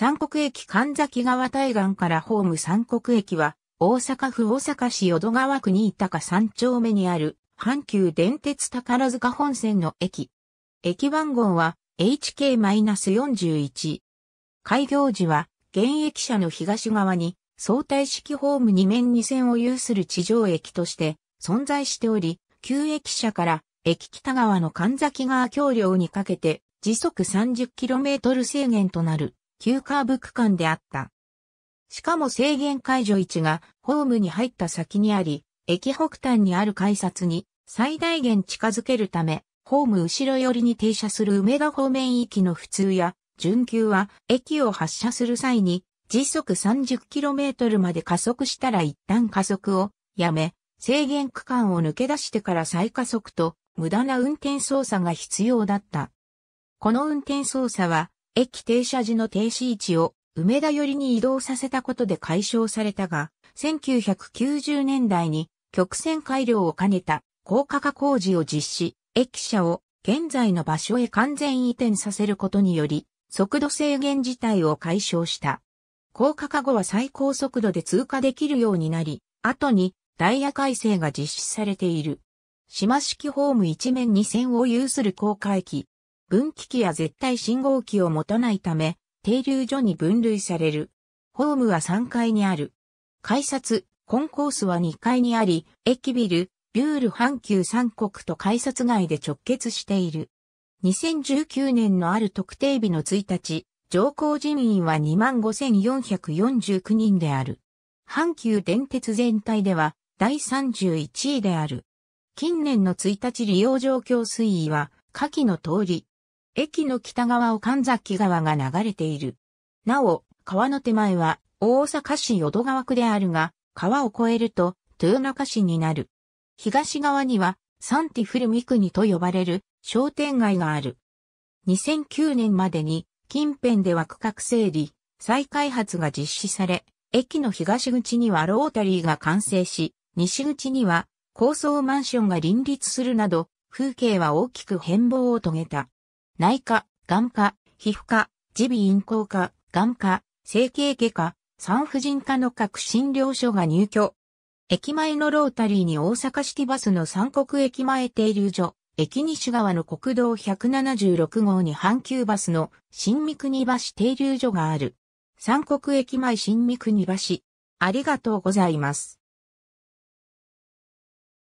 三国駅神崎川対岸からホーム三国駅は、大阪府大阪市淀川区にたか三丁目にある、阪急電鉄宝塚本線の駅。駅番号は HK-41。開業時は、現駅舎の東側に、相対式ホーム2面2線を有する地上駅として存在しており、旧駅舎から駅北側の神崎川橋梁にかけて時速 30km 制限となる急カーブ区間であった。しかも制限解除位置がホームに入った先にあり、駅北端にある改札に最大限近づけるため、ホーム後ろ寄りに停車する梅田方面行きの普通や、準急は駅を発車する際に時速 30km まで加速したら一旦加速をやめ、制限区間を抜け出してから再加速と無駄な運転操作が必要だった。この運転操作は駅停車時の停止位置を梅田寄りに移動させたことで解消されたが、1990年代に曲線改良を兼ねた高架化工事を実施、駅舎を現在の場所へ完全移転させることにより、速度制限自体を解消した。高架化後は最高速度で通過できるようになり、後にダイヤ改正が実施されている。島式ホーム一面二線を有する高架駅、分岐器や絶対信号機を持たないため、停留所に分類される。ホームは3階にある。改札、コンコースは2階にあり、駅ビル、ビュール阪急三国と改札外で直結している。2019年のある特定日の1日、乗降人員は25,449人である。阪急電鉄全体では第31位である。近年の1日利用状況推移は、下記の通り、駅の北側を神崎川が流れている。なお、川の手前は大阪市淀川区であるが、川を越えると豊中市になる。東側にはサンティフルミクニと呼ばれる商店街がある。2009年までに近辺では区画整理、再開発が実施され、駅の東口にはロータリーが完成し、西口には高層マンションが林立するなど、風景は大きく変貌を遂げた。内科、眼科、皮膚科、耳鼻咽喉科、眼科、整形外科、産婦人科の各診療所が入居。駅前のロータリーに大阪シティバスの三国駅前停留所、駅西側の国道176号に阪急バスの新三国橋停留所がある。三国駅前新三国橋。ありがとうございます。